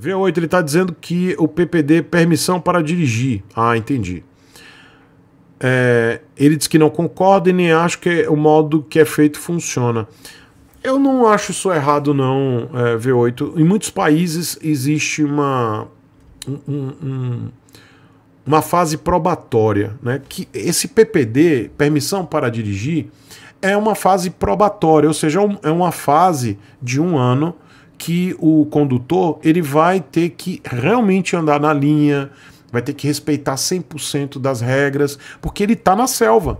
V8, ele está dizendo que o PPD permissão para dirigir. Ah, entendi. É, ele diz que não concorda e nem acha que o modo que é feito funciona. Eu não acho isso errado, não, é, V8. Em muitos países existe uma, um, um, uma fase probatória. Né? Que esse PPD, permissão para dirigir, é uma fase probatória, ou seja, é, é uma fase de um ano que o condutor ele vai ter que realmente andar na linha, vai ter que respeitar 100% das regras, porque ele está na selva.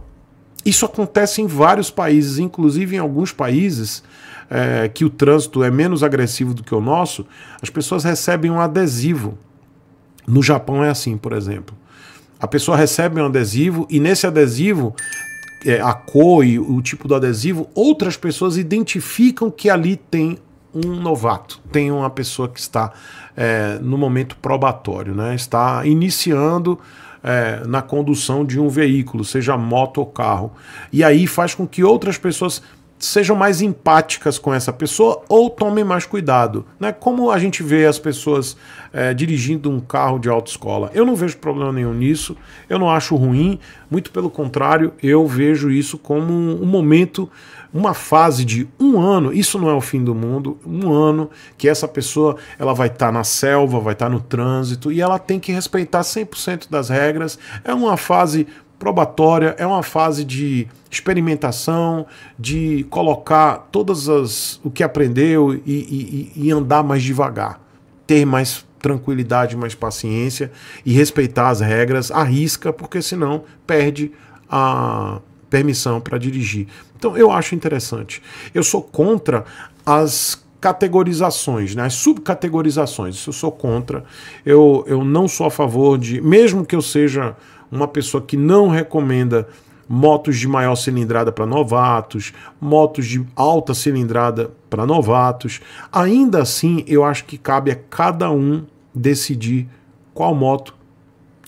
Isso acontece em vários países, inclusive em alguns países é, que o trânsito é menos agressivo do que o nosso, as pessoas recebem um adesivo. No Japão é assim, por exemplo. A pessoa recebe um adesivo e nesse adesivo é, a cor e o tipo do adesivo, outras pessoas identificam que ali tem um novato, tem uma pessoa que está é, no momento probatório, né? está iniciando é, na condução de um veículo, seja moto ou carro. E aí faz com que outras pessoas sejam mais empáticas com essa pessoa ou tomem mais cuidado. Né? Como a gente vê as pessoas é, dirigindo um carro de autoescola. Eu não vejo problema nenhum nisso, eu não acho ruim, muito pelo contrário, eu vejo isso como um momento uma fase de um ano, isso não é o fim do mundo, um ano que essa pessoa ela vai estar tá na selva, vai estar tá no trânsito e ela tem que respeitar 100% das regras. É uma fase probatória, é uma fase de experimentação, de colocar todas as o que aprendeu e, e, e andar mais devagar, ter mais tranquilidade, mais paciência e respeitar as regras, arrisca, porque senão perde a permissão para dirigir. Então eu acho interessante. Eu sou contra as categorizações, né? as subcategorizações. Isso eu sou contra. Eu, eu não sou a favor de, mesmo que eu seja uma pessoa que não recomenda motos de maior cilindrada para novatos, motos de alta cilindrada para novatos. Ainda assim, eu acho que cabe a cada um decidir qual moto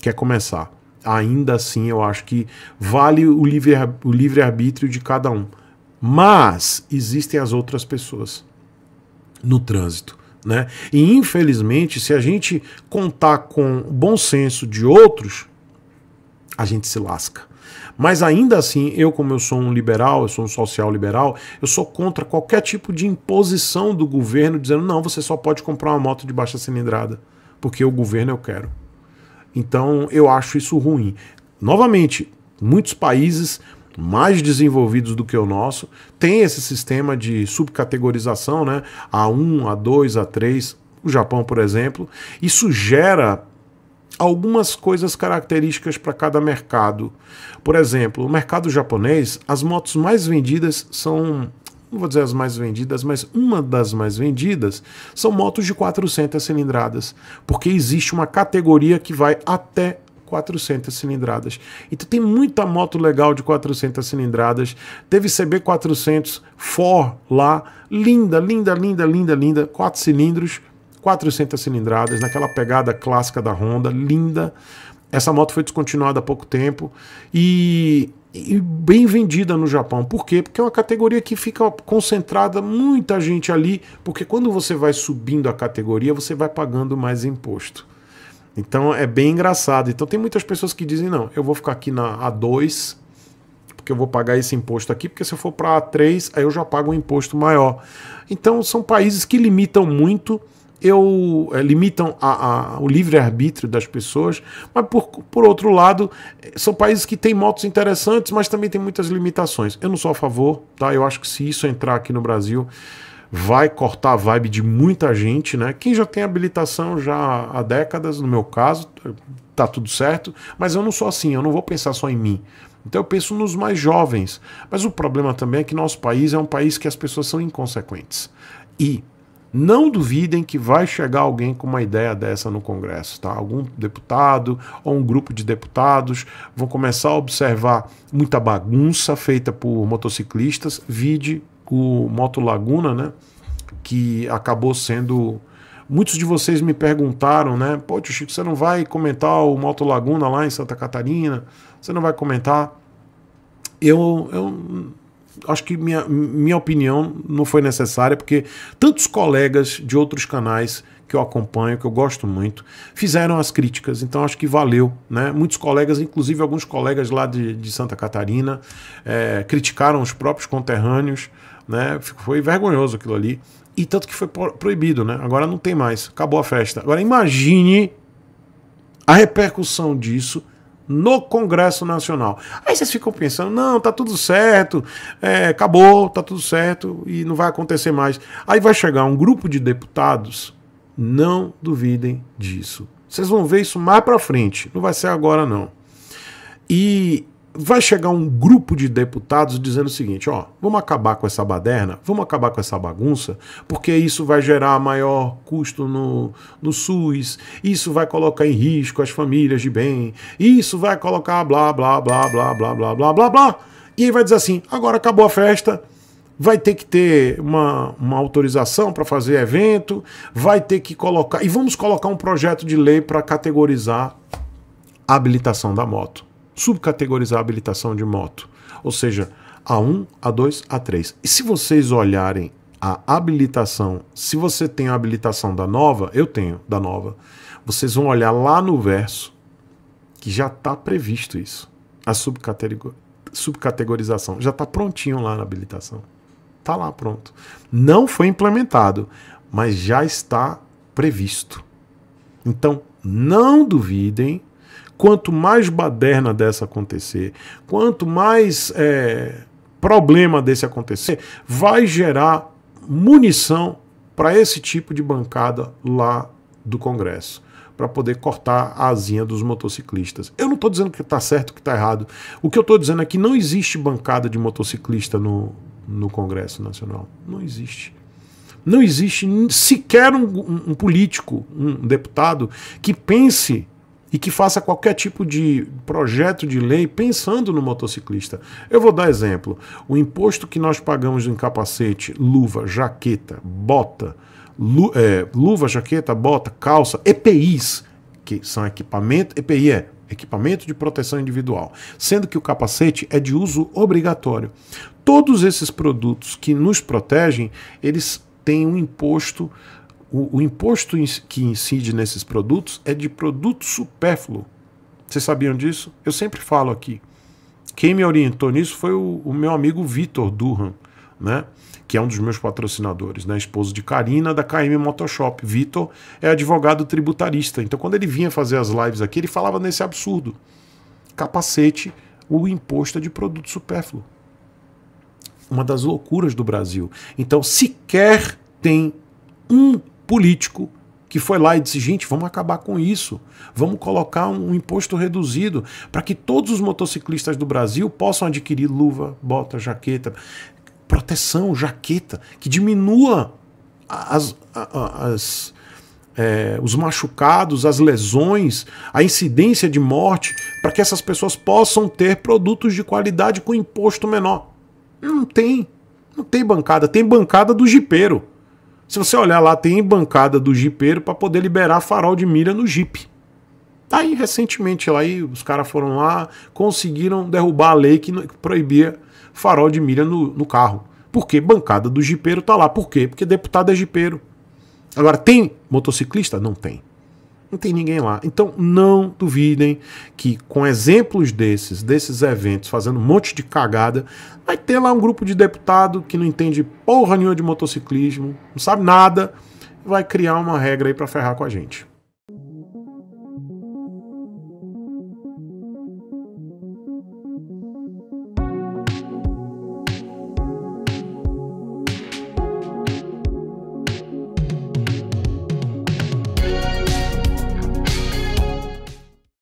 quer começar ainda assim eu acho que vale o livre-arbítrio livre de cada um. Mas existem as outras pessoas no trânsito. Né? E infelizmente, se a gente contar com bom senso de outros, a gente se lasca. Mas ainda assim, eu, como eu sou um liberal, eu sou um social liberal, eu sou contra qualquer tipo de imposição do governo dizendo não, você só pode comprar uma moto de baixa cilindrada, porque o governo eu quero. Então eu acho isso ruim. Novamente, muitos países mais desenvolvidos do que o nosso têm esse sistema de subcategorização, né? A1, A2, A3, o Japão, por exemplo. Isso gera algumas coisas características para cada mercado. Por exemplo, o mercado japonês, as motos mais vendidas são não vou dizer as mais vendidas, mas uma das mais vendidas são motos de 400 cilindradas, porque existe uma categoria que vai até 400 cilindradas. Então tem muita moto legal de 400 cilindradas. Teve CB400 For lá, linda, linda, linda, linda, linda, quatro cilindros, 400 cilindradas, naquela pegada clássica da Honda, linda. Essa moto foi descontinuada há pouco tempo e e bem vendida no Japão. Por quê? Porque é uma categoria que fica concentrada muita gente ali, porque quando você vai subindo a categoria, você vai pagando mais imposto. Então é bem engraçado. Então tem muitas pessoas que dizem: não, eu vou ficar aqui na A2, porque eu vou pagar esse imposto aqui, porque se eu for para A3, aí eu já pago um imposto maior. Então são países que limitam muito eu é, limitam a, a, o livre-arbítrio das pessoas, mas por, por outro lado, eh, são países que têm motos interessantes, mas também têm muitas limitações. Eu não sou a favor, tá? Eu acho que se isso entrar aqui no Brasil, vai cortar a vibe de muita gente, né? Quem já tem habilitação já há décadas, no meu caso, tá tudo certo, mas eu não sou assim, eu não vou pensar só em mim. Então eu penso nos mais jovens. Mas o problema também é que nosso país é um país que as pessoas são inconsequentes. E não duvidem que vai chegar alguém com uma ideia dessa no Congresso, tá? Algum deputado ou um grupo de deputados vão começar a observar muita bagunça feita por motociclistas, vide o Moto Laguna, né? Que acabou sendo Muitos de vocês me perguntaram, né? Pô, tio Chico, você não vai comentar o Moto Laguna lá em Santa Catarina? Você não vai comentar? Eu, eu acho que minha, minha opinião não foi necessária, porque tantos colegas de outros canais que eu acompanho, que eu gosto muito, fizeram as críticas, então acho que valeu. Né? Muitos colegas, inclusive alguns colegas lá de, de Santa Catarina, é, criticaram os próprios conterrâneos, né? foi vergonhoso aquilo ali. E tanto que foi proibido, né? Agora não tem mais. Acabou a festa. Agora imagine a repercussão disso no Congresso Nacional. Aí vocês ficam pensando, não, tá tudo certo, é, acabou, tá tudo certo e não vai acontecer mais. Aí vai chegar um grupo de deputados, não duvidem disso. Vocês vão ver isso mais para frente, não vai ser agora não. E vai chegar um grupo de deputados dizendo o seguinte: ó, vamos acabar com essa baderna, vamos acabar com essa bagunça, porque isso vai gerar maior custo no, no SUS, isso vai colocar em risco as famílias de bem, isso vai colocar blá, blá, blá, blá, blá, blá, blá, blá, blá. E aí vai dizer assim: agora acabou a festa, vai ter que ter uma, uma autorização para fazer evento, vai ter que colocar. E vamos colocar um projeto de lei para categorizar a habilitação da moto subcategorizar a habilitação de moto, ou seja, A1, A2, A3. E se vocês olharem a habilitação, se você tem a habilitação da nova, eu tenho da nova, vocês vão olhar lá no verso que já está previsto isso, a subcategorização, já está prontinho lá na habilitação. Está lá pronto. Não foi implementado, mas já está previsto. Então, não duvidem Quanto mais baderna dessa acontecer, quanto mais é, problema desse acontecer, vai gerar munição para esse tipo de bancada lá do Congresso para poder cortar a asinha dos motociclistas. Eu não estou dizendo que está certo, que está errado. O que eu estou dizendo é que não existe bancada de motociclista no, no Congresso Nacional. Não existe. Não existe sequer um, um político, um deputado que pense e que faça qualquer tipo de projeto de lei pensando no motociclista. Eu vou dar exemplo. O imposto que nós pagamos em capacete, luva, jaqueta, bota, lu, é, luva, jaqueta, bota, calça, EPIs, que são equipamento, EPI é equipamento de proteção individual, sendo que o capacete é de uso obrigatório. Todos esses produtos que nos protegem, eles têm um imposto o, o imposto que incide nesses produtos é de produto supérfluo. Vocês sabiam disso? Eu sempre falo aqui. Quem me orientou nisso foi o, o meu amigo Vitor Durham, né? que é um dos meus patrocinadores, né? esposo de Karina da KM Motoshop. Vitor é advogado tributarista. Então, quando ele vinha fazer as lives aqui, ele falava nesse absurdo: capacete, o imposto é de produto supérfluo. Uma das loucuras do Brasil. Então, sequer tem um político que foi lá e disse: gente, vamos acabar com isso, vamos colocar um imposto reduzido para que todos os motociclistas do Brasil possam adquirir luva, bota, jaqueta, proteção, jaqueta, que diminua as, as, é, os machucados, as lesões, a incidência de morte, para que essas pessoas possam ter produtos de qualidade com imposto menor. Não tem. Não tem bancada. Tem bancada do jipeiro. Se você olhar lá, tem bancada do jipeiro para poder liberar farol de milha no jipe. Tá aí recentemente lá, e os caras foram lá, conseguiram derrubar a lei que proibia farol de milha no, no carro. Porque bancada do jipeiro tá lá. Por quê? Porque deputado é jipeiro. Agora, tem motociclista? Não tem. Não tem ninguém lá. Então não duvidem que com exemplos desses, desses eventos, fazendo um monte de cagada, vai ter lá um grupo de deputado que não entende porra nenhuma de motociclismo, não sabe nada, vai criar uma regra aí para ferrar com a gente.